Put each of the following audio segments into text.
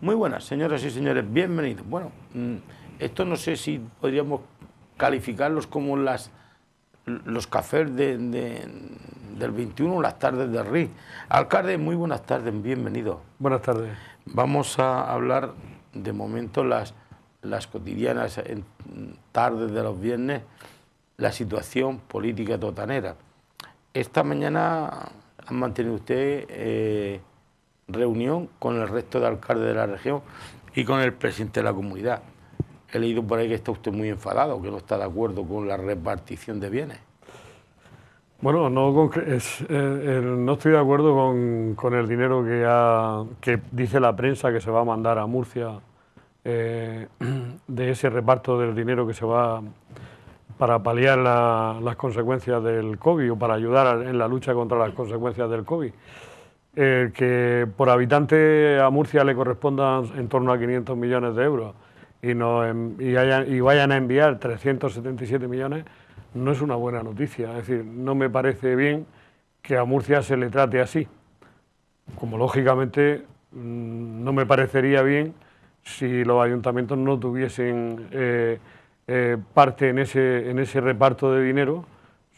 Muy buenas, señoras y señores, bienvenidos. Bueno, mm, esto no sé si podríamos calificarlos como las, los cafés del 21, las tardes de Riz. Alcalde, muy buenas tardes, bienvenido. Buenas tardes. Vamos a hablar de momento las las cotidianas en tardes de los viernes la situación política totanera. Esta mañana han mantenido usted eh, reunión con el resto de alcaldes de la región y con el presidente de la comunidad. He leído por ahí que está usted muy enfadado, que no está de acuerdo con la repartición de bienes. Bueno, no, eh, no estoy de acuerdo con, el dinero que dice la prensa que se va a mandar a Murcia eh, de ese reparto del dinero que se va para paliar las consecuencias del COVID o para ayudar en la lucha contra las consecuencias del COVID. Eh, que por habitante a Murcia le correspondan en torno a 500 millones de euros y, no, y, y vayan a enviar 377 millones, no es una buena noticia. Es decir, no me parece bien que a Murcia se le trate así. Como lógicamente mm, no me parecería bien si los ayuntamientos no tuviesen eh, eh, parte en ese, en ese reparto de dinero.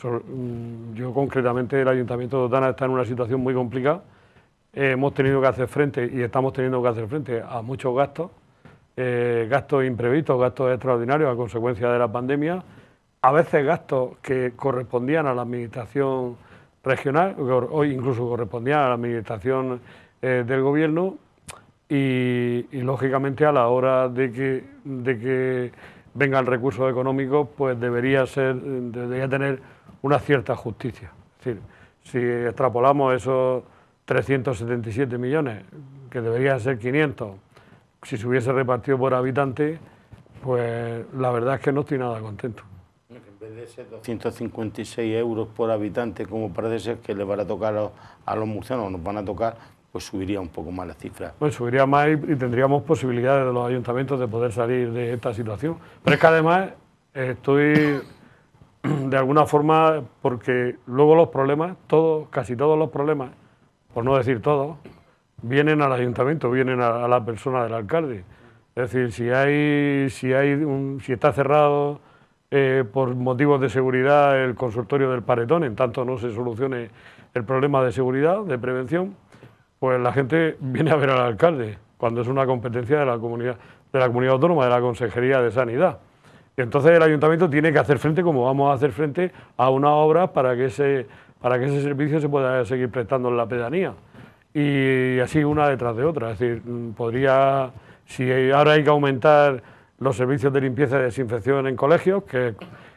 Mm, yo concretamente, el ayuntamiento de Otana... está en una situación muy complicada. Eh, hemos tenido que hacer frente y estamos teniendo que hacer frente a muchos gastos, gastos imprevistos, gastos extraordinarios a consecuencia de la pandemia, a veces gastos que correspondían a la administración regional hoy incluso correspondían a la administración del gobierno y, lógicamente a la hora de que, de que vengan recursos económicos, pues debería, ser, debería tener una cierta justicia. Es decir, si extrapolamos esos 377 millones, que deberían ser 500, si se hubiese repartido por habitante, pues la verdad es que no estoy nada contento. En vez de ser 256 euros por habitante, como parece ser que le van a tocar a los, a los murcianos, nos van a tocar pues subiría un poco más la cifra. Pues subiría más y, tendríamos posibilidades de los ayuntamientos de poder salir de esta situación. Pero es que además eh, estoy de alguna forma, porque luego los problemas, todos, casi todos los problemas, por no decir todos, vienen al ayuntamiento, vienen a, la persona del alcalde. Es decir, si hay, si hay un, si está cerrado eh, por motivos de seguridad el consultorio del Paretón, en tanto no se solucione el problema de seguridad, de prevención, pues la gente viene a ver al alcalde, cuando es una competencia de la comunidad, de la comunidad autónoma, de la Consejería de Sanidad. Y entonces el ayuntamiento tiene que hacer frente, como vamos a hacer frente, a una obra para que ese, servicio se pueda seguir prestando en la pedanía. Y así una detrás de otra. Es decir, mm, podría, si ahora hay que aumentar los servicios de limpieza y desinfección en colegios, que,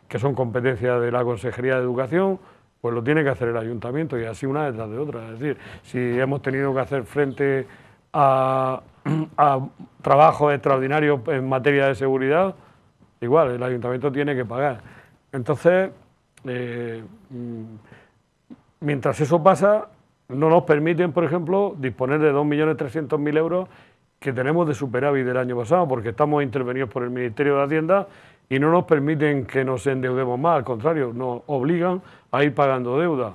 que son competencia de la Consejería de Educación, pues lo tiene que hacer el ayuntamiento y así una detrás de otra. Es decir, si hemos tenido que hacer frente a, trabajos extraordinarios en materia de seguridad, igual, el ayuntamiento tiene que pagar. Entonces, eh, mm, mientras eso pasa, no nos permiten, por ejemplo, disponer de 2.300.000 euros que tenemos de superávit del año pasado, porque estamos intervenidos por el Ministerio de Hacienda y no nos permiten que nos endeudemos más, al contrario, nos obligan a ir pagando deuda.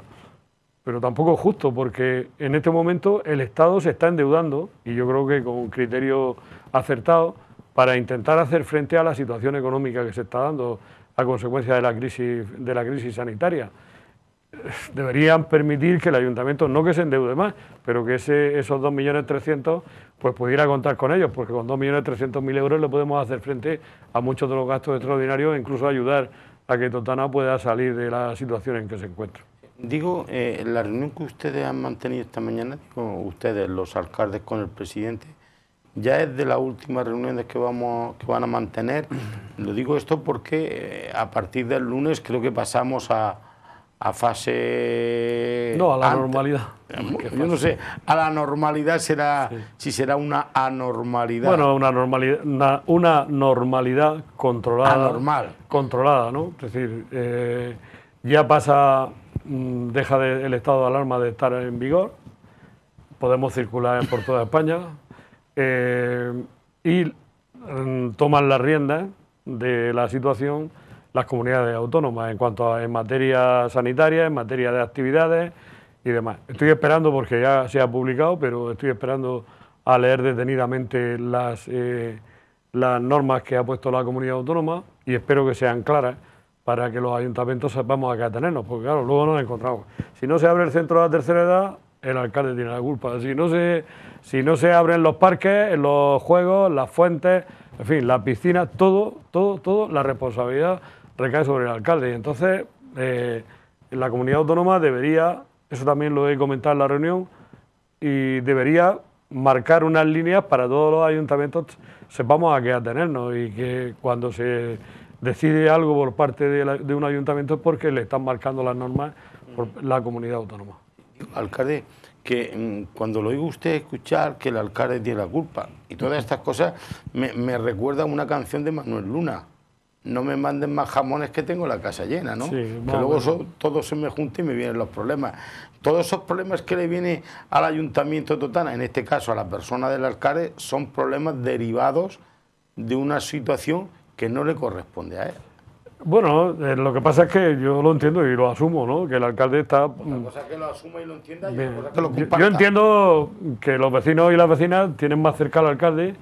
Pero tampoco es justo, porque en este momento el Estado se está endeudando, y yo creo que con un criterio acertado, para intentar hacer frente a la situación económica que se está dando a consecuencia de la crisis, de la crisis sanitaria deberían permitir que el ayuntamiento no que se endeude más, pero que ese, esos 2.300.000 pues pudiera contar con ellos, porque con 2.300.000 euros le podemos hacer frente a muchos de los gastos extraordinarios e incluso ayudar a que Totana pueda salir de la situación en que se encuentra. Digo, eh, la reunión que ustedes han mantenido esta mañana, digo, ustedes, los alcaldes con el presidente, ya es de las últimas reuniones que, que van a mantener. Lo digo esto porque eh, a partir del lunes creo que pasamos a a fase... No, a la normalidad. Eh, yo no sé, a la normalidad será, si será una anormalidad. Bueno, una normalidad, una, normalidad controlada. Anormal. Controlada, ¿no? Es decir, eh, ya pasa, mm, deja el estado de alarma de estar en vigor, podemos circular por toda España eh, y mm, toman las riendas de la situación las comunidades autónomas en cuanto a en materia sanitaria, en materia de actividades y demás. Estoy esperando, porque ya se ha publicado, pero estoy esperando a leer detenidamente las, eh, las normas que ha puesto la comunidad autónoma y espero que sean claras para que los ayuntamientos sepamos a qué atenernos, porque claro, luego nos encontramos. Si no se abre el centro de la tercera edad, el alcalde tiene la culpa. Si no se, si no se abren los parques, los juegos, las fuentes, en fin, las piscinas, todo, todo, todo, la responsabilidad recae sobre el alcalde. Y entonces, eh, la comunidad autónoma debería, eso también lo he comentado en la reunión, y debería marcar unas líneas para todos los ayuntamientos sepamos a qué atenernos y que cuando se decide algo por parte de, un ayuntamiento es porque le están marcando las normas por la comunidad autónoma. Alcalde, que mm, cuando lo oigo usted escuchar que el alcalde tiene la culpa y todas estas cosas me, me recuerda una canción de Manuel Luna no me manden más jamones que tengo la casa llena, ¿no? que luego todo se me junta y me vienen los problemas. Todos esos problemas que le vienen al ayuntamiento de Totana, en este caso a la persona del alcalde, son problemas derivados de una situación que no le corresponde a él. Bueno, eh, lo que pasa es que yo lo entiendo y lo asumo, ¿no? Que el alcalde está... Otra cosa mm, es que lo asuma y lo entienda y que lo yo entiendo que los vecinos y las vecinas tienen más cerca al alcalde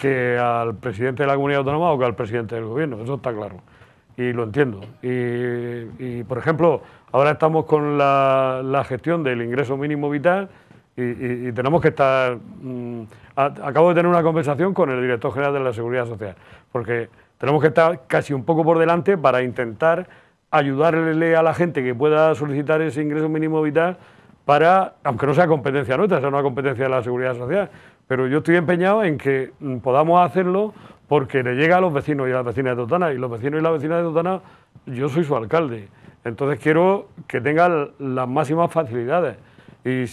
que al presidente de la comunidad autónoma o que al presidente del gobierno, eso está claro. Y lo entiendo. Y, por ejemplo, ahora estamos con la, gestión del ingreso mínimo vital y, tenemos que estar... Mm, acabo de tener una conversación con el director general de la Seguridad Social, porque tenemos que estar casi un poco por delante para intentar ayudarle a la gente que pueda solicitar ese ingreso mínimo vital para, aunque no sea competencia nuestra, sea una competencia de la seguridad social, pero yo estoy empeñado en que mm, podamos hacerlo porque le llega a los vecinos y a las vecinas de Totana, y los vecinos y las vecinas de Totana, yo soy su alcalde, entonces quiero que tenga las máximas facilidades. Y,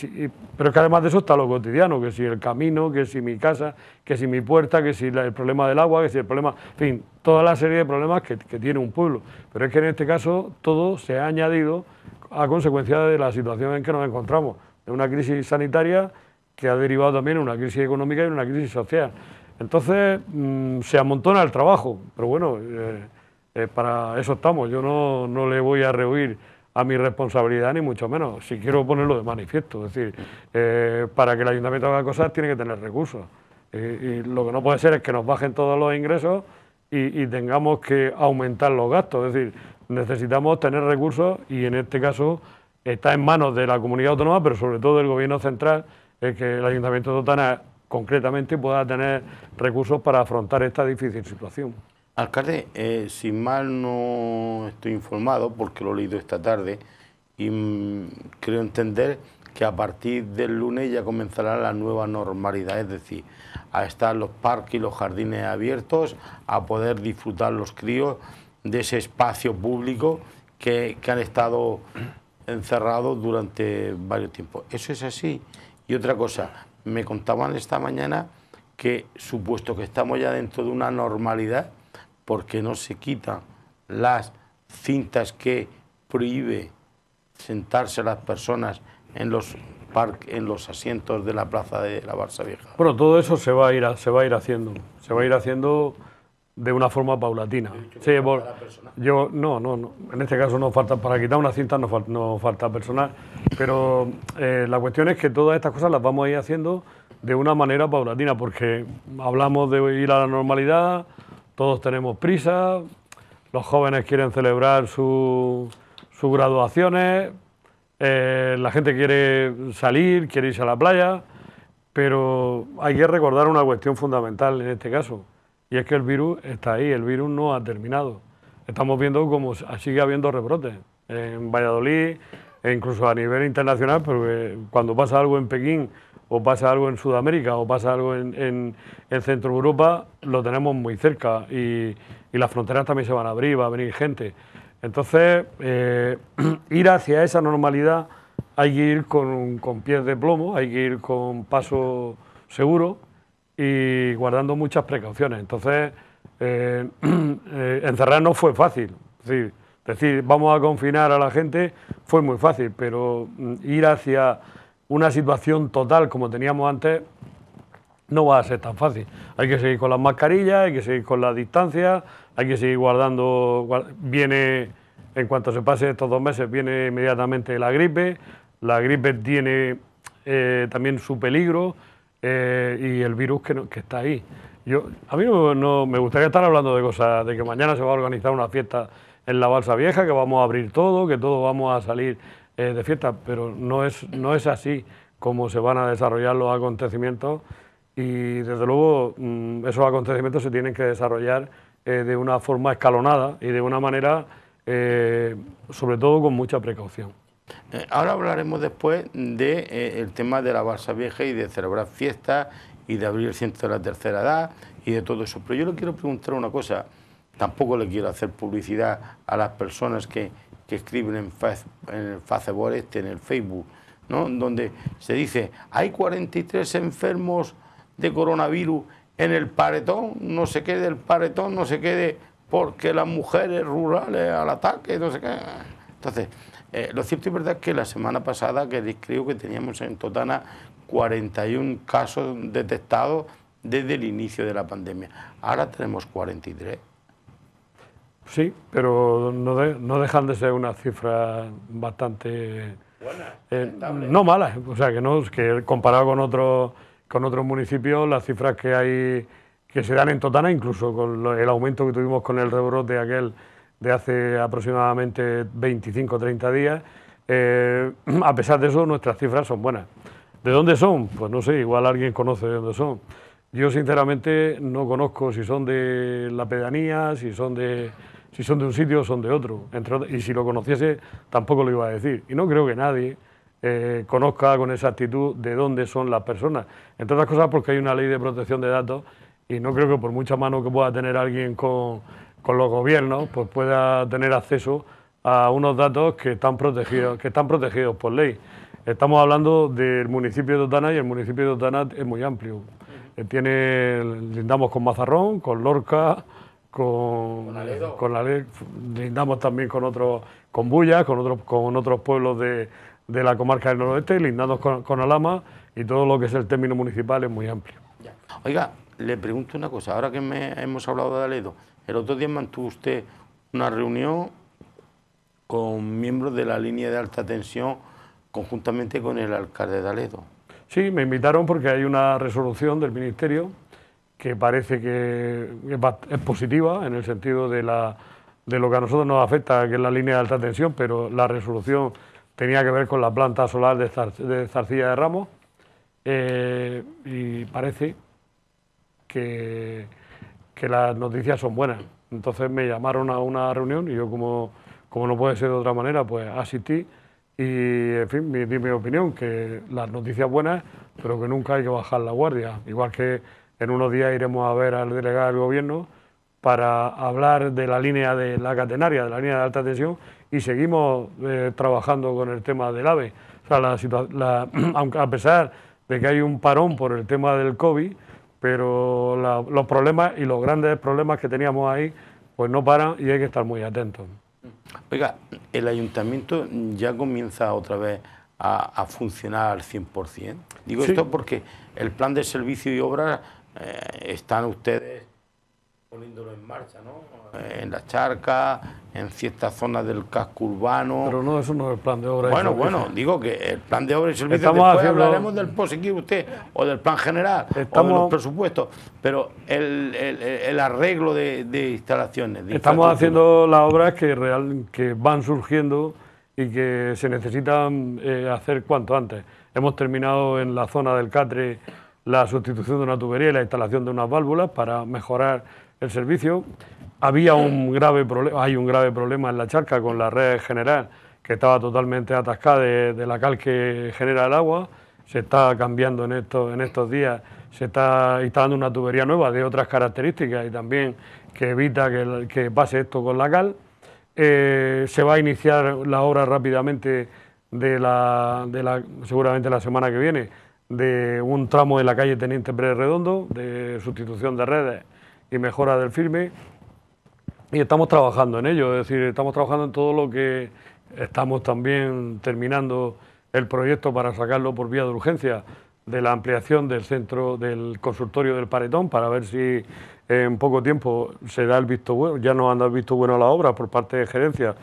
pero es que además de eso está lo cotidiano, que si el camino, que si mi casa, que si mi puerta, que si el problema del agua, que si el problema, en fin, toda la serie de problemas que, que, tiene un pueblo. Pero es que en este caso todo se ha añadido a consecuencia de la situación en que nos encontramos, de una crisis sanitaria que ha derivado también en una crisis económica y en una crisis social. Entonces mm, se amontona el trabajo, pero bueno, eh, eh, para eso estamos. Yo no, le voy a rehuir a mi responsabilidad, ni mucho menos. Si quiero ponerlo de manifiesto, es decir, eh, para que el ayuntamiento haga cosas tiene que tener recursos. y lo que no puede ser es que nos bajen todos los ingresos y, y tengamos que aumentar los gastos. Es decir, necesitamos tener recursos y en este caso está en manos de la comunidad autónoma, pero sobre todo del gobierno central ...es que el Ayuntamiento de Totana concretamente pueda tener recursos para afrontar esta difícil situación. Alcalde, eh, sin mal no estoy informado, porque lo he leído esta tarde, y mm, creo entender que a partir del lunes ya comenzará la nueva normalidad, es decir, a estar los parques y los jardines abiertos, a poder disfrutar los críos de ese espacio público que han estado encerrados durante varios tiempos. ¿Eso es así? Y otra cosa, me contaban esta mañana que, supuesto que estamos ya dentro de una normalidad, porque no se quitan las cintas que prohíbe sentarse las personas en los en los asientos de la plaza de la Barça Vieja. Bueno, todo eso se va a ir, se va a ir haciendo, se va a ir haciendo de una forma paulatina. yo no, no, en este caso no falta para quitar una cinta no, falta personal, pero eh, la cuestión es que todas estas cosas las vamos a ir haciendo de una manera paulatina, porque hablamos de ir a la normalidad, todos tenemos prisa, los jóvenes quieren celebrar su, sus graduaciones, eh, la gente quiere salir, quiere irse a la playa, pero hay que recordar una cuestión fundamental en este caso y es que el virus está ahí, el virus no ha terminado. Estamos viendo cómo sigue habiendo rebrotes en Valladolid, e incluso a nivel internacional, porque cuando pasa algo en Pekín o pasa algo en Sudamérica o pasa algo en, en, Centro Europa, lo tenemos muy cerca y, las fronteras también se van a abrir, va a venir gente. Entonces, eh, ir hacia esa normalidad hay que ir con, con pies de plomo, hay que ir con paso seguro y guardando muchas precauciones. Entonces, eh, eh, encerrar no fue fácil. ...es decir, vamos a confinar a la gente fue muy fácil, pero mm, ir hacia una situación total como teníamos antes no va a ser tan fácil. Hay que seguir con las mascarillas, hay que seguir con la distancia, hay que seguir guardando. viene, en cuanto se pase estos dos meses, viene inmediatamente la gripe. La gripe tiene eh, también su peligro eh, y el virus que, está ahí. Yo, a mí no, me gustaría estar hablando de cosas, de que mañana se va a organizar una fiesta en la Balsa Vieja, que vamos a abrir todo, que todos vamos a salir eh, de fiesta, pero no es, no es así como se van a desarrollar los acontecimientos y desde luego mm, esos acontecimientos se tienen que desarrollar eh, de una forma escalonada y de una manera, sobre todo, con mucha precaución. Eh, ahora hablaremos después del de, eh, tema de la Balsa Vieja y de celebrar fiestas y de abrir el centro de la tercera edad y de todo eso. Pero yo le quiero preguntar una cosa, tampoco le quiero hacer publicidad a las personas que, que escriben en, el Facebook este, en el Facebook, ¿no? donde se dice, hay 43 enfermos de coronavirus en el paretón, no se quede el paretón, no se quede porque las mujeres rurales al ataque, no sé qué. Entonces, eh, lo cierto y verdad es que la semana pasada que describo que teníamos en Totana 41 casos detectados desde el inicio de la pandemia. Ahora tenemos 43. Sí, pero no, dejan de ser una cifra bastante... Eh, no mala, o sea, que, no, que comparado con otros con otros municipios, las cifras que hay que se dan en Totana, incluso con el aumento que tuvimos con el rebrote aquel de hace aproximadamente 25 o 30 días. Eh, a pesar de eso, nuestras cifras son buenas. ¿De dónde son? Pues no sé, igual alguien conoce de dónde son. Yo sinceramente no conozco si son de la pedanía, si son de, si son de un sitio o son de otro. y si lo conociese tampoco lo iba a decir. Y no creo que nadie eh, conozca con esa actitud de dónde son las personas. Entre otras cosas porque hay una ley de protección de datos y no creo que por mucha mano que pueda tener alguien con con los gobiernos, pues pueda tener acceso a unos datos que están protegidos, que están protegidos por ley. Estamos hablando del municipio de Otana y el municipio de Otana es muy amplio. Eh, tiene, lindamos con Mazarrón, con Lorca, con, con, la eh, lindamos también con otros, con con otros, con otros pueblos de, de la comarca del noroeste, lindamos con, con, Alama y todo lo que es el término municipal es muy amplio. Oiga, le pregunto una cosa, ahora que hemos hablado de Aledo, el otro día mantuvo usted una reunión con miembros de la línea de alta tensión conjuntamente con el alcalde de Aledo. Sí, me invitaron porque hay una resolución del Ministerio que parece que es positiva en el sentido de, lo que a nosotros nos afecta, que es la línea de alta tensión, pero la resolución tenía que ver con la planta solar de, de Zarcilla de Ramos eh, y parece que que las noticias son buenas. Entonces me llamaron a una reunión y yo como, como no puede ser de otra manera, pues asistí y, en fin, di mi opinión, que las noticias buenas, pero que nunca hay que bajar la guardia. Igual que en unos días iremos a ver al delegado del Gobierno para hablar de la línea de la catenaria, de la línea de alta tensión, y seguimos eh, trabajando con el tema del AVE. O a pesar de que hay un parón por el tema del COVID, pero los problemas y los grandes problemas que teníamos ahí, pues no paran y hay que estar muy atentos. Oiga, el ayuntamiento ya comienza otra vez a, funcionar al 100%. Digo esto porque el plan de servicio y obra eh, están ustedes poniéndolo en marcha, ¿no? En la charca, en ciertas zonas del casco urbano. Pero no, eso no es el plan de obra. Bueno, bueno, digo que el plan de obra y servicios Estamos después hablaremos del POS, usted, o del plan general, Estamos... o los presupuestos, pero el, arreglo de, instalaciones. Estamos haciendo las obras que, real, que van surgiendo y que se necesitan eh, hacer cuanto antes. Hemos terminado en la zona del Catre la sustitución de una tubería y la instalación de unas válvulas para mejorar el servicio. Había un grave problema, hay un grave problema en la charca con la red general que estaba totalmente atascada de, la cal que genera el agua. Se está cambiando en estos, en estos días, se está instalando una tubería nueva de otras características y también que evita que, que pase esto con la cal. Eh, se va a iniciar la obra rápidamente, de la, seguramente la semana que viene, de un tramo de la calle Teniente Pérez Redondo, de sustitución de redes y mejora del firme y estamos trabajando en ello, es decir, estamos trabajando en todo lo que estamos también terminando el proyecto para sacarlo por vía de urgencia de la ampliación del centro del consultorio del Paretón para ver si en poco tiempo se da el visto bueno, ya nos han dado el visto bueno la obra por parte de gerencia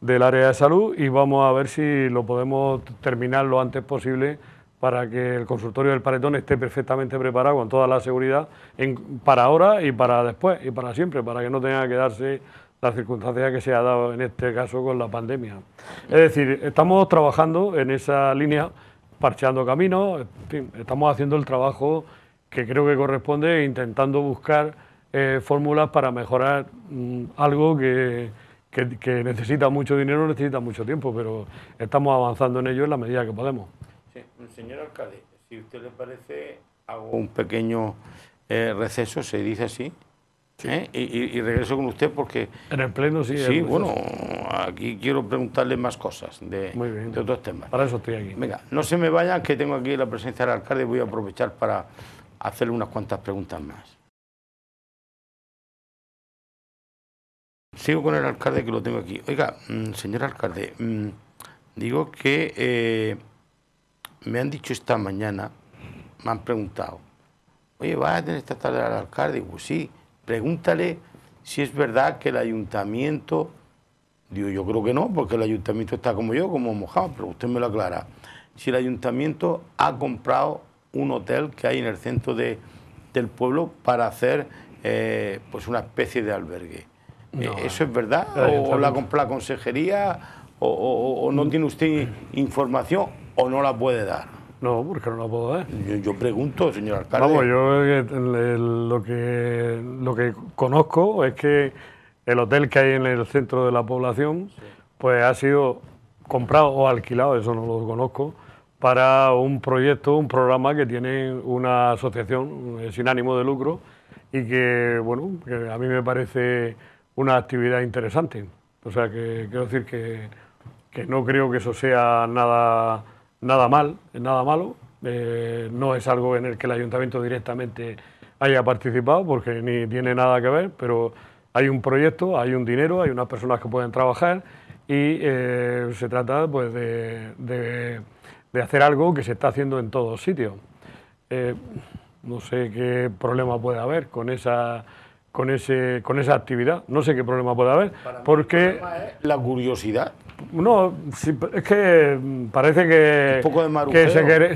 del área de salud y vamos a ver si lo podemos terminar lo antes posible para que el consultorio del Paretón esté perfectamente preparado con toda la seguridad para ahora y para después y para siempre, para que no tenga que darse la circunstancia que se ha dado en este caso con la pandemia. Es decir, estamos trabajando en esa línea, parcheando caminos, estamos haciendo el trabajo que creo que corresponde, intentando buscar eh, fórmulas para mejorar mm, algo que, que, que necesita mucho dinero, necesita mucho tiempo, pero estamos avanzando en ello en la medida que podemos señor alcalde, si usted le parece, hago un pequeño eh, receso, se dice así. ¿eh? Y, regreso con usted porque... En el pleno sí. Sí, bueno, aquí quiero preguntarle más cosas de, otros temas. Para eso estoy aquí. Venga, no se me vayan, que tengo aquí la presencia del alcalde voy a aprovechar para hacerle unas cuantas preguntas más. Sigo con el alcalde que lo tengo aquí. Oiga, mm, señor alcalde, mm, digo que eh, me han dicho esta mañana, me han preguntado, oye, ¿vas a tener esta tarde al alcalde? Pues sí, pregúntale si es verdad que el ayuntamiento, digo, yo creo que no, porque el ayuntamiento está como yo, como mojado, pero usted me lo aclara, si el ayuntamiento ha comprado un hotel que hay en el centro del pueblo para hacer eh, pues una especie de albergue. Eh, ¿Eso es verdad? ¿O la compra la consejería? o no tiene usted información? o no la puede dar? No, porque no la puedo dar. Yo, pregunto, señor alcalde. Vamos, yo lo, que, lo que conozco es que el hotel que hay en el centro de la población, pues ha sido comprado o alquilado, eso no lo conozco, para un proyecto, un programa que tiene una asociación eh, sin ánimo de lucro y que, bueno, a mí me parece una actividad interesante. O sea, que quiero decir que no creo que eso sea nada nada mal, nada malo. Eh, no es algo en el que el ayuntamiento directamente haya participado, porque ni tiene nada que ver, pero hay un proyecto, hay un dinero, hay unas personas que pueden trabajar y eh, se trata pues, de, de, hacer algo que se está haciendo en todos sitios. Eh, no sé qué problema puede haber con esa con ese con esa actividad. No sé qué problema puede haber. porque la curiosidad no, es que mm, parece que,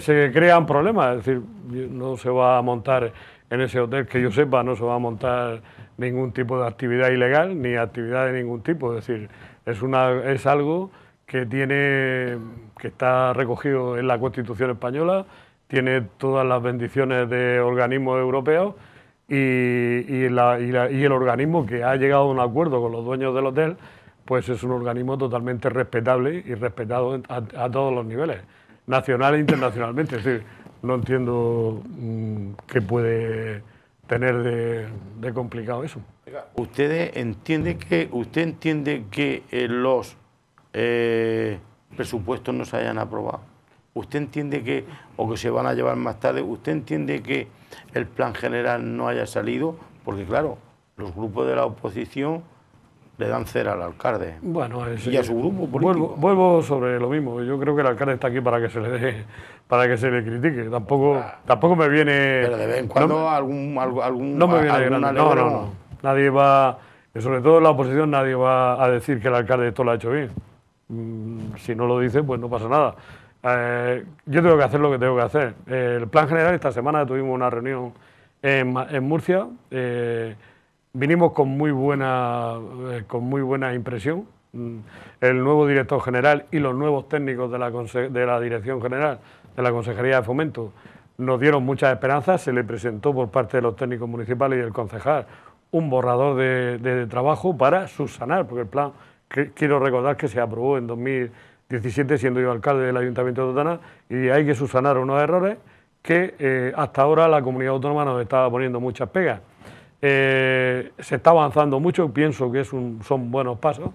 se, crean problemas. Es decir, no se va a montar en ese hotel, que yo sepa, no se va a montar ningún tipo de actividad ilegal ni actividad de ningún tipo. Es decir, es, una, es algo que, tiene, que está recogido en la Constitución española, tiene todas las bendiciones de organismos europeos y, y el organismo que ha llegado a un acuerdo con los dueños del hotel pues es un organismo totalmente respetable y respetado a, todos los niveles, nacional e internacionalmente. Es decir, no entiendo mm, qué puede tener de, complicado eso. ¿Usted entiende que, ¿Usted entiende que eh, los eh, presupuestos no se hayan aprobado? ¿Usted entiende que, o que se van a llevar más tarde, usted entiende que el plan general no haya salido? Porque claro, los grupos de la oposición le dan cera al alcalde bueno, y a su grupo político. Vuelvo, sobre lo mismo. Yo creo que el alcalde está aquí para que se le para que se le critique. Tampoco ah. tampoco me viene. Pero de vez en cuando algún, algún no me viene No, no, no. Nadie va, sobre todo en la oposición, nadie va a decir que el alcalde esto lo ha hecho bien. Mm, si no lo dice, pues no pasa nada. Eh, yo tengo que hacer lo que tengo que hacer. el plan general esta semana tuvimos una reunión en, Murcia. Eh, vinimos con muy buena, eh, con muy buena impresión. Mm, el nuevo director general y los nuevos técnicos de la, Dirección General de la Consejería de Fomento nos dieron muchas esperanzas. Se le presentó por parte de los técnicos municipales y del concejal un borrador de, trabajo para subsanar, porque el plan, quiero recordar que se aprobó en 2017 siendo yo alcalde del Ayuntamiento de Totana y hay que subsanar unos errores que eh, hasta ahora la comunidad autónoma nos estaba poniendo muchas pegas. Eh, se está avanzando mucho, pienso que son buenos pasos,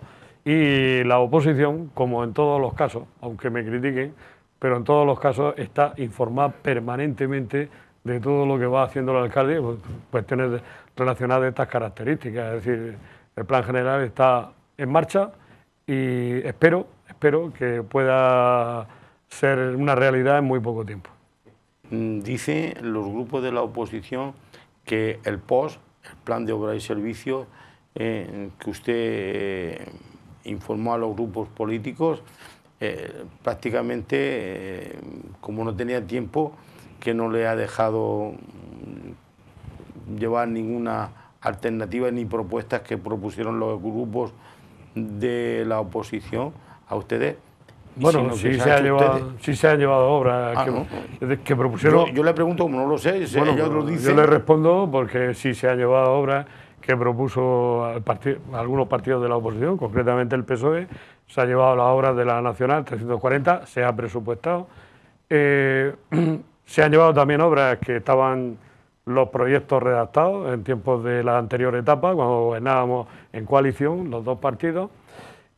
y la oposición, como en todos los casos, aunque me critiquen, pero en todos los casos está informada permanentemente de todo lo que va haciendo el alcalde, cuestiones pues relacionadas de estas características. Es decir, el plan general está en marcha y espero, espero que pueda ser una realidad en muy poco tiempo. Mm, dice los grupos de la oposición que el POS plan de obra y servicios que usted eh, informó a los grupos políticos, eh, prácticamente, eh, como no tenía tiempo, que no le ha dejado mm, llevar ninguna alternativa ni propuestas que propusieron los grupos de la oposición a ustedes bueno, sí se, ha llevado, han llevado obras que, propusieron... Yo, le pregunto, como no lo sé, Yo le respondo porque sí se han llevado obras que propuso algunos partidos de la oposición, concretamente el PSOE, se han llevado las obras de la Nacional 340, se ha presupuestado. Eh, se han llevado también obras que estaban los proyectos redactados en tiempos de la anterior etapa, cuando gobernábamos en coalición los dos partidos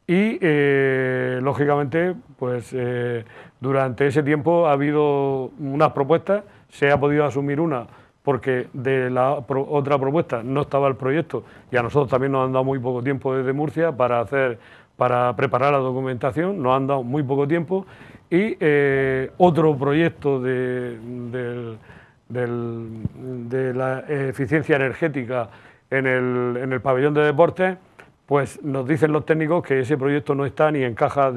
y eh, lógicamente pues eh, durante ese tiempo ha habido unas propuestas, se ha podido asumir una porque de la otra propuesta no estaba el proyecto y a nosotros también nos han dado muy poco tiempo desde Murcia para hacer para preparar la documentación, nos han dado muy poco tiempo y eh, otro proyecto de, la eficiencia energética en el, en el pabellón de deportes pues nos dicen los técnicos que ese proyecto no está ni encaja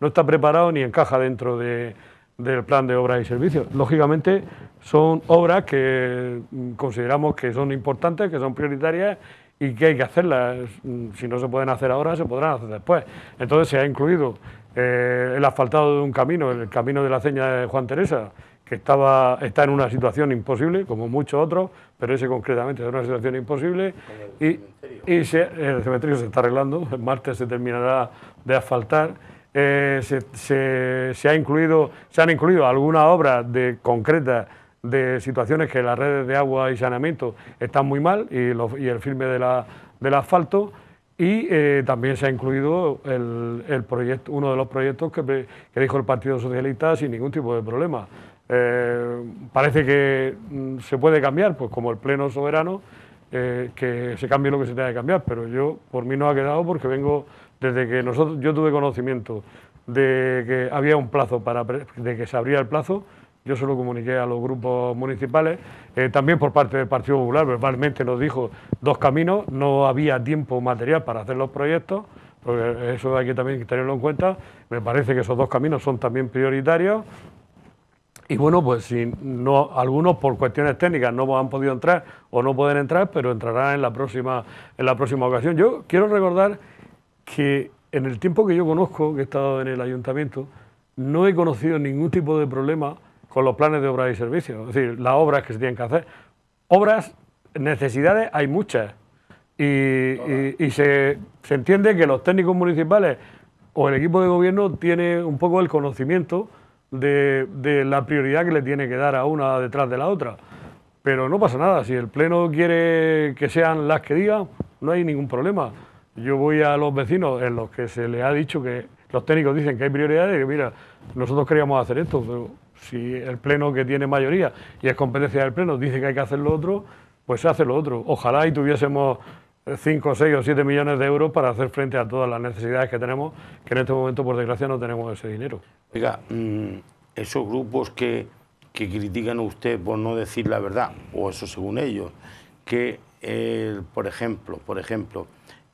no está preparado ni encaja dentro de, del plan de obras y servicios. Lógicamente son obras que mm, consideramos que son importantes, que son prioritarias y que hay que hacerlas. Mm, si no se pueden hacer ahora, se podrán hacer después. Entonces se ha incluido eh, el asfaltado de un camino, el camino de la ceña de Juan Teresa, que estaba, está en una situación imposible, como muchos otros, pero ese concretamente es una situación imposible y, el cementerio se está arreglando, el martes se terminará de asfaltar. Eh, se, ha incluido, se han incluido algunas obras de, concretas de situaciones que las redes de agua y saneamiento están muy mal y, el firme de la, del asfalto y eh, también se ha incluido el, proyecto, uno de los proyectos que dijo el Partido Socialista sin ningún tipo de problema. Eh, parece que mm, se puede cambiar, pues como el Pleno Soberano, eh, que se cambie lo que se tenga que cambiar, pero yo, por mí no ha quedado porque vengo, desde que nosotros, yo tuve conocimiento de que había un plazo, para, de que se abría el plazo, yo se lo comuniqué a los grupos municipales, eh, también por parte del Partido Popular, verbalmente nos dijo dos caminos, no había tiempo material para hacer los proyectos, porque eso hay que también tenerlo en cuenta, me parece que esos dos caminos son también prioritarios, y bueno, pues si no, algunos por cuestiones técnicas no han podido entrar o no pueden entrar, pero entrarán en la próxima, en la próxima ocasión. Yo quiero recordar que en el tiempo que yo conozco, que he estado en el ayuntamiento, no he conocido ningún tipo de problema con los planes de obras y servicios, es decir, las obras que se tienen que hacer. Obras, necesidades hay muchas y, se, se entiende que los técnicos municipales o el equipo de gobierno tiene un poco el conocimiento de, la prioridad que le tiene que dar a una detrás de la otra. Pero no pasa nada, si el Pleno quiere que sean las que digan, no hay ningún problema. Yo voy a los vecinos en los que se les ha dicho que los técnicos dicen que hay prioridades y que, mira, nosotros queríamos hacer esto, pero si el Pleno que tiene mayoría y es competencia del Pleno dice que hay que hacer lo otro, pues se hace lo otro. Ojalá y tuviésemos 5, 6 o 7 millones de euros para hacer frente a todas las necesidades que tenemos, que en este momento, por desgracia, no tenemos ese dinero. Oiga, mm, esos grupos que, critican a usted por no decir la verdad, o eso según ellos, que, por ejemplo, por ejemplo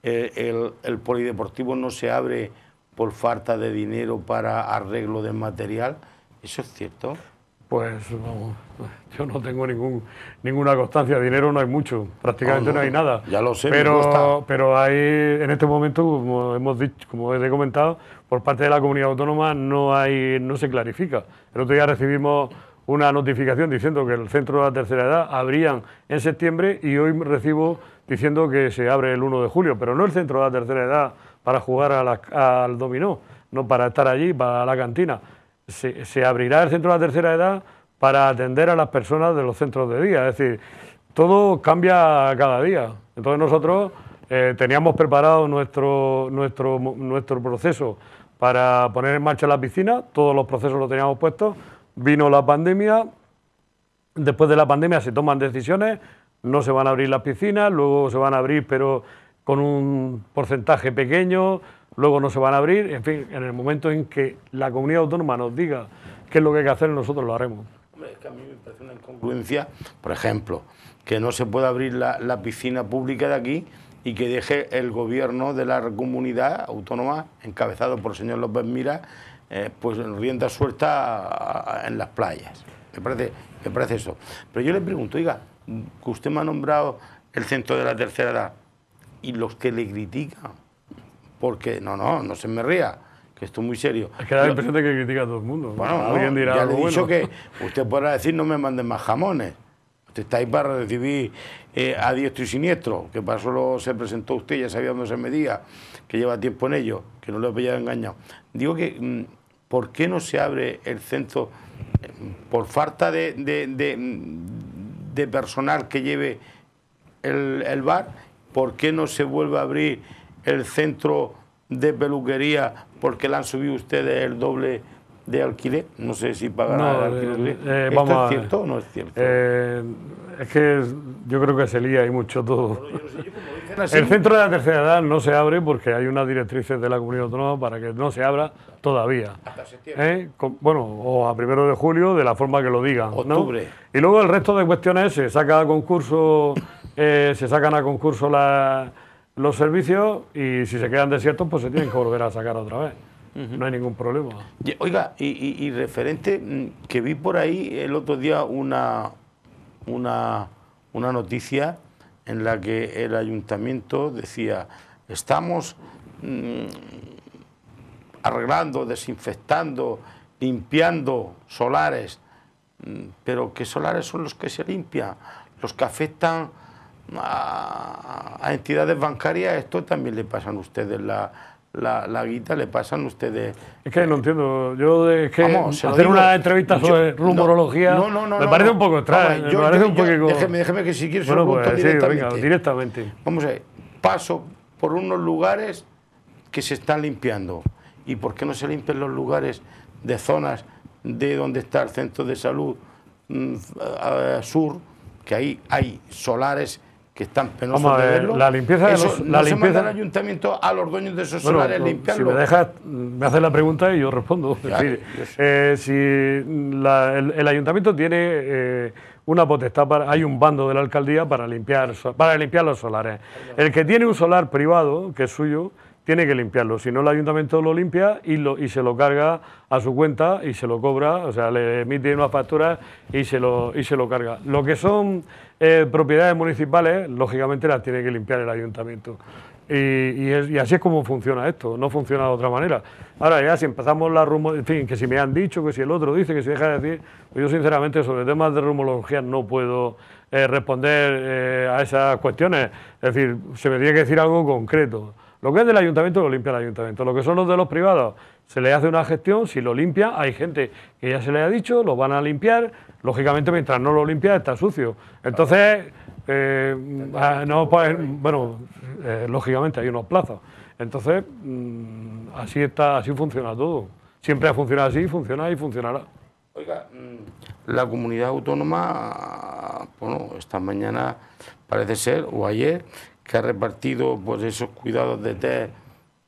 el polideportivo no se abre por falta de dinero para arreglo de material, ¿eso es cierto? pues no, yo no tengo ningún, ninguna constancia. Dinero no hay mucho, prácticamente ah, no, hay nada. Ya lo sé, pero, pero hay, en este momento, como hemos dicho, como he comentado, por parte de la comunidad autónoma no hay, no se clarifica. El otro día recibimos una notificación diciendo que el centro de la tercera edad abrían en septiembre y hoy recibo diciendo que se abre el 1 de julio, pero no el centro de la tercera edad para jugar al dominó, no para estar allí, para la cantina se, abrirá el centro de la tercera edad para atender a las personas de los centros de día. Es decir, todo cambia cada día. Entonces nosotros eh, teníamos preparado nuestro, nuestro, nuestro proceso para poner en marcha las piscinas, todos los procesos los teníamos puestos, vino la pandemia, después de la pandemia se toman decisiones, no se van a abrir las piscinas, luego se van a abrir pero con un porcentaje pequeño, luego no se van a abrir, en fin, en el momento en que la comunidad autónoma nos diga qué es lo que hay que hacer, nosotros lo haremos. Hombre, que a mí me parece una incongruencia, por ejemplo, que no se pueda abrir la, piscina pública de aquí y que deje el gobierno de la comunidad autónoma, encabezado por el señor López Mira, eh, pues en rienda suelta en las playas. Me parece, me parece eso. Pero yo le pregunto, oiga, que usted me ha nombrado el centro de la tercera edad y los que le critican porque no, no, no se me ría, que esto es muy serio. Es que la impresión que critica a todo el mundo. Bueno, alguien dirá ya le he dicho que usted podrá decir no me manden más jamones. Usted está ahí para recibir eh, a diestro y siniestro, que para lo se presentó usted, ya sabía dónde se medía, que lleva tiempo en ello, que no lo había engañado. Digo que, mm, ¿por qué no se abre el centro mm, por falta mm, de, personal que lleve el, el bar? ¿Por qué no se vuelve a abrir? el centro de peluquería porque le han subido ustedes el doble de alquiler? No sé si pagarán eh, alquiler. Eh, ¿Esto es cierto o no es cierto? Eh, es que yo creo que se lía y mucho todo. El centro de la tercera edad no se abre porque hay unas directrices de la comunidad autónoma para que no se abra todavía. Hasta septiembre. bueno, o a primero de julio, de la forma que lo digan. Octubre. Y luego el resto de cuestiones se saca a concurso, se sacan a concurso las los servicios y si se quedan desiertos, pues se tienen que volver a sacar otra vez. No hay ningún problema. Oiga, y, y, referente, mm, que vi por ahí el otro día una, una, noticia en la que el ayuntamiento decía, estamos mm, arreglando, desinfectando, limpiando solares, mm, pero ¿qué solares son los que se limpian? Los que afectan a, entidades bancarias esto también le pasan a ustedes la, guita le pasan a ustedes. Es que no entiendo. Yo hacer una entrevista sobre rumorología me parece un poco extraño. déjeme, déjeme que si quieres bueno, pues, directamente. Vamos a Paso por unos lugares que se están limpiando. ¿Y por qué no se limpian los lugares de zonas de donde está el centro de salud mm, eh, sur? Que ahí hay solares que están penosos La limpieza la limpieza... del ayuntamiento a los dueños de esos solares limpiarlo. Si me dejas, me haces la pregunta y yo respondo. Eh, si el, ayuntamiento tiene eh, una potestad, para, hay un bando de la alcaldía para limpiar, para limpiar los solares. El que tiene un solar privado, que es suyo, tiene que limpiarlo. Si no, el ayuntamiento lo limpia y, lo, y se lo carga a su cuenta y se lo cobra, o sea, le emite una factura y se lo, y se lo carga. Lo que son eh, propiedades municipales, lógicamente las tiene que limpiar el ayuntamiento. Y, así es como funciona esto, no funciona de otra manera. Ahora ya, si empezamos la rumbo, en fin, que si me han dicho, que si el otro dice, que se deja de decir, pues yo sinceramente sobre temas de rumología no puedo eh, responder eh, a esas cuestiones. Es decir, se me tiene que decir algo concreto. Lo que es del ayuntamiento lo limpia el ayuntamiento, lo que son los de los privados se le hace una gestión, si lo limpia hay gente que ya se le ha dicho, lo van a limpiar, lógicamente mientras no lo limpia está sucio. Entonces, eh, ah, no, pues, bueno, eh, lógicamente hay unos plazos. Entonces, mm, así, está, así funciona todo. Siempre ha funcionado así, funciona y funcionará. Oiga, mm, la comunidad autónoma, ah, bueno, esta mañana parece ser, o ayer, que ha repartido pues, esos cuidados de test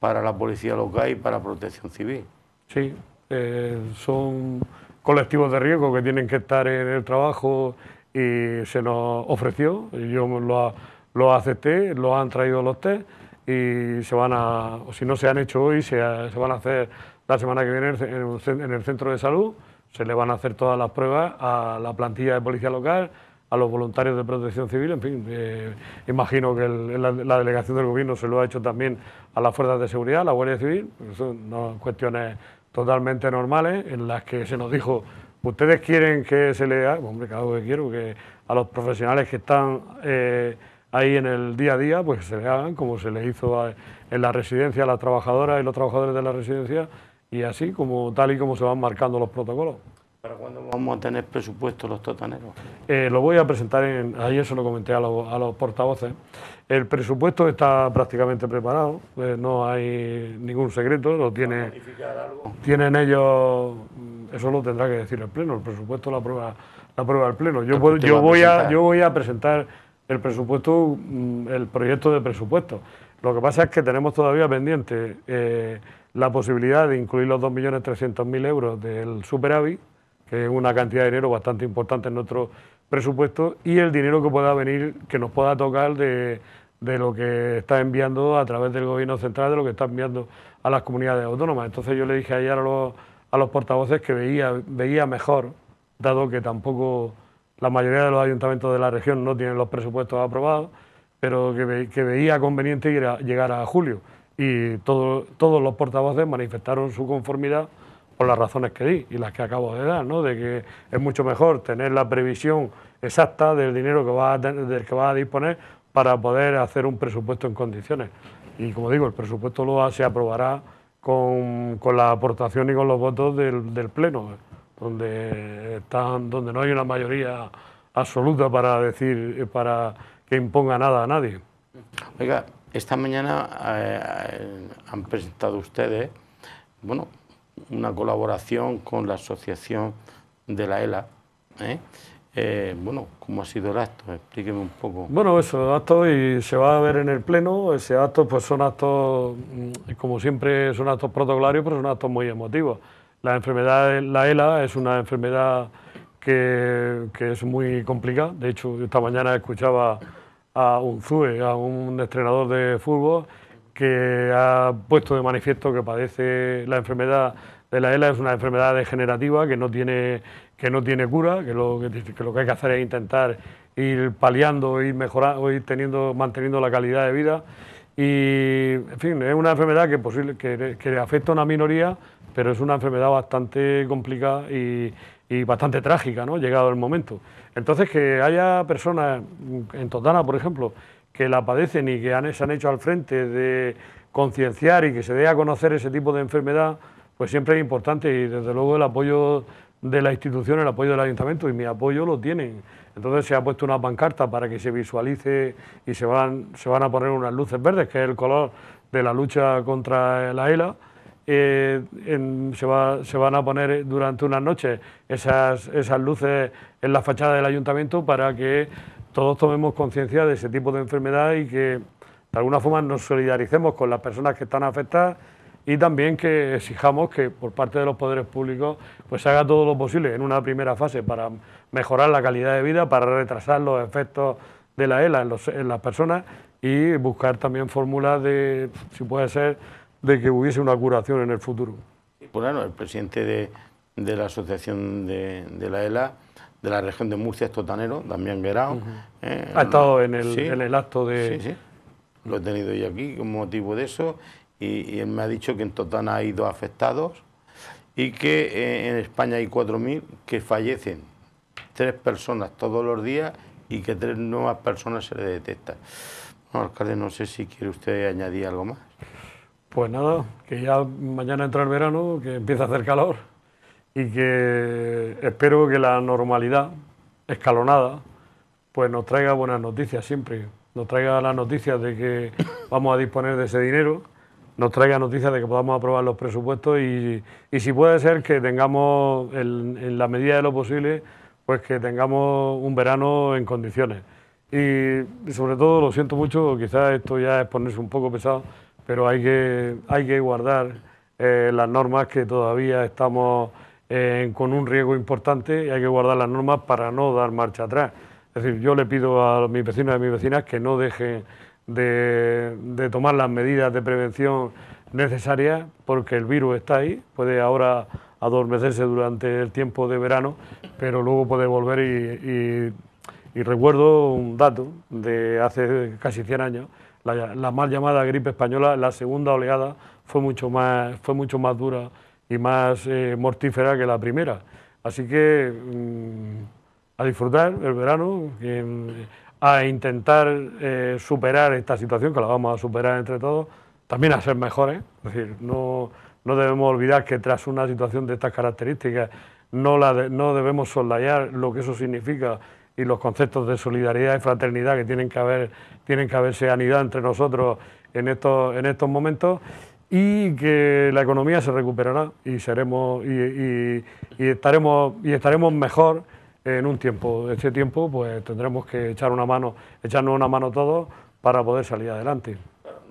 para la policía local y para protección civil. Sí, eh, son colectivos de riesgo que tienen que estar en el trabajo y se nos ofreció, yo lo, acepté, lo han traído los test y se van a, o si no se han hecho hoy, se, se van a hacer la semana que viene en el centro de salud, se le van a hacer todas las pruebas a la plantilla de policía local a los voluntarios de protección civil, en fin, eh, imagino que la, delegación del gobierno se lo ha hecho también a las fuerzas de seguridad, a la Guardia Civil, son cuestiones totalmente normales en las que se nos dijo, ustedes quieren que se le haga, pues, hombre, claro que quiero, que a los profesionales que están eh, ahí en el día a día, pues se le hagan como se les hizo en la residencia a las trabajadoras y los trabajadores de la residencia, y así como tal y como se van marcando los protocolos. ¿Para cuándo vamos a tener presupuesto los totaneros? Eh, lo voy a presentar, en, ayer se lo comenté a, los portavoces. El presupuesto está prácticamente preparado, eh, no hay ningún secreto, lo tiene, tienen ellos, mm, eso lo tendrá que decir el Pleno, el presupuesto lo aprueba, la prueba el Pleno. Yo, voy, a, presentar el presupuesto, mm, el proyecto de presupuesto. Lo que pasa es que tenemos todavía pendiente eh, la posibilidad de incluir los 2.300.000 euros del superávit que es una cantidad de dinero bastante importante en nuestro presupuesto, y el dinero que pueda venir, que nos pueda tocar de, de lo que está enviando a través del gobierno central, de lo que está enviando a las comunidades autónomas. Entonces yo le dije ayer a los, a los portavoces que veía, veía mejor, dado que tampoco la mayoría de los ayuntamientos de la región no tienen los presupuestos aprobados, pero que, que veía conveniente llegar a julio. Y todos los portavoces manifestaron su conformidad por las razones que di y las que acabo de dar, ¿no? de que es mucho mejor tener la previsión exacta del dinero que va del que vas a disponer para poder hacer un presupuesto en condiciones. Y como digo, el presupuesto lo, se aprobará con, la aportación y con los votos del, Pleno, donde, están, donde no hay una mayoría absoluta para decir para que imponga nada a nadie. Oiga, esta mañana eh, han presentado ustedes, bueno, una colaboración con la asociación de la ELA. ¿eh? Eh, bueno, ¿cómo ha sido el acto? Explíqueme un poco. Bueno, eso, acto y se va a ver en el Pleno. Ese acto, pues son actos, mm, como siempre, son actos protocolarios, pero son actos muy emotivos. La enfermedad, la ELA, es una enfermedad que, que es muy complicada. De hecho, esta mañana escuchaba a un ZUE, a un entrenador de fútbol, que ha puesto de manifiesto que padece la enfermedad de la ELA, es una enfermedad degenerativa que no tiene, que no tiene cura, que lo que, hay que hacer es intentar ir paliando, ir mejorando, ir teniendo, manteniendo la calidad de vida. Y, en fin, es una enfermedad que, posible, que, afecta a una minoría, pero es una enfermedad bastante complicada y, y bastante trágica, ¿no? llegado el momento. Entonces, que haya personas, en Totana, por ejemplo, que la padecen y que han, se han hecho al frente de concienciar y que se dé a conocer ese tipo de enfermedad, pues siempre es importante y desde luego el apoyo de la institución, el apoyo del ayuntamiento y mi apoyo lo tienen. Entonces se ha puesto una pancarta para que se visualice y se van, se van a poner unas luces verdes, que es el color de la lucha contra la ELA. Eh, se, se, van a poner durante unas noches esas, esas luces en la fachada del ayuntamiento para que todos tomemos conciencia de ese tipo de enfermedad y que de alguna forma nos solidaricemos con las personas que están afectadas y también que exijamos que por parte de los poderes públicos pues se haga todo lo posible en una primera fase para mejorar la calidad de vida, para retrasar los efectos de la ELA en, las personas y buscar también fórmulas de, si puede ser, de que hubiese una curación en el futuro. Bueno, el presidente de, la asociación de la ELA de la región de Murcia es totanero, también Guerao. Eh, ha estado en el, acto de... Sí, sí. Lo he tenido yo aquí con motivo de eso y, él me ha dicho que en Totana hay dos afectados y que eh, en España hay 4.000 que fallecen, tres personas todos los días y que tres nuevas personas se le detectan. alcalde, no sé si quiere usted añadir algo más. Pues nada, que ya mañana entra el verano, que empieza a hacer calor y que espero que la normalidad escalonada pues nos traiga buenas noticias siempre, nos traiga las noticias de que vamos a disponer de ese dinero, nos traiga noticias de que podamos aprobar los presupuestos y, y si puede ser que tengamos, en la medida de lo posible, pues que tengamos un verano en condiciones. Y sobre todo, lo siento mucho, quizás esto ya es ponerse un poco pesado, pero hay que, hay que guardar eh, las normas que todavía estamos eh, con un riesgo importante y hay que guardar las normas para no dar marcha atrás. Es decir, yo le pido a mis vecinos y a mis vecinas que no dejen de, tomar las medidas de prevención necesarias porque el virus está ahí, puede ahora adormecerse durante el tiempo de verano, pero luego puede volver y, y, recuerdo un dato de hace casi 100 años, la, la, mal llamada gripe española, la segunda oleada fue mucho más, fue mucho más dura y más eh, mortífera que la primera. Así que mm, a disfrutar el verano, a intentar eh, superar esta situación, que la vamos a superar entre todos, también a ser mejores. Es decir, no, debemos olvidar que tras una situación de estas características no, la no debemos soslayar lo que eso significa y los conceptos de solidaridad y fraternidad que tienen que haber tienen que haberse anidado entre nosotros en estos en estos momentos y que la economía se recuperará y seremos y, estaremos y estaremos mejor en un tiempo. Este tiempo pues tendremos que echar una mano, echarnos una mano todos para poder salir adelante.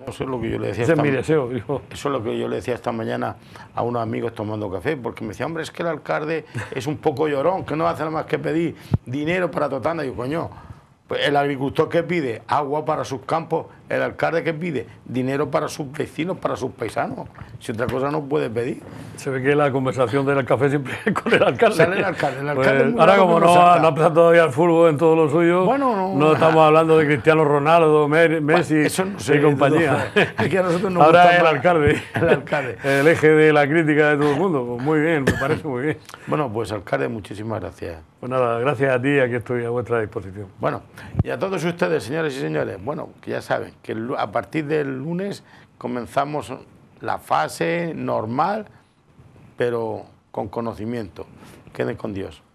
Eso es lo que yo le decía. es mi deseo. Eso es lo que yo le decía esta mañana a unos amigos tomando café, porque me decía, hombre, es que el alcalde es un poco llorón, que no va hace nada más que pedir dinero para Totana. Y yo, coño, pues el agricultor que pide agua para sus campos el alcalde que pide dinero para sus vecinos, para sus paisanos. Si otra cosa no puede pedir. Se ve que la conversación del café siempre es con el alcalde. Sale el alcalde. El alcalde pues, ahora, como no, ha, empezado todavía el fútbol en todo lo suyo, bueno, no, estamos hablando de Cristiano Ronaldo, Messi y compañía. Es a ahora el alcalde. el eje de la crítica de todo el mundo. Pues muy bien, me parece muy bien. Bueno, pues alcalde, muchísimas gracias. Pues nada, gracias a ti, aquí estoy a vuestra disposición. Bueno, y a todos ustedes, señores y señores, bueno, que ya saben, que a partir del lunes comenzamos la fase normal, pero con conocimiento. Quede con Dios.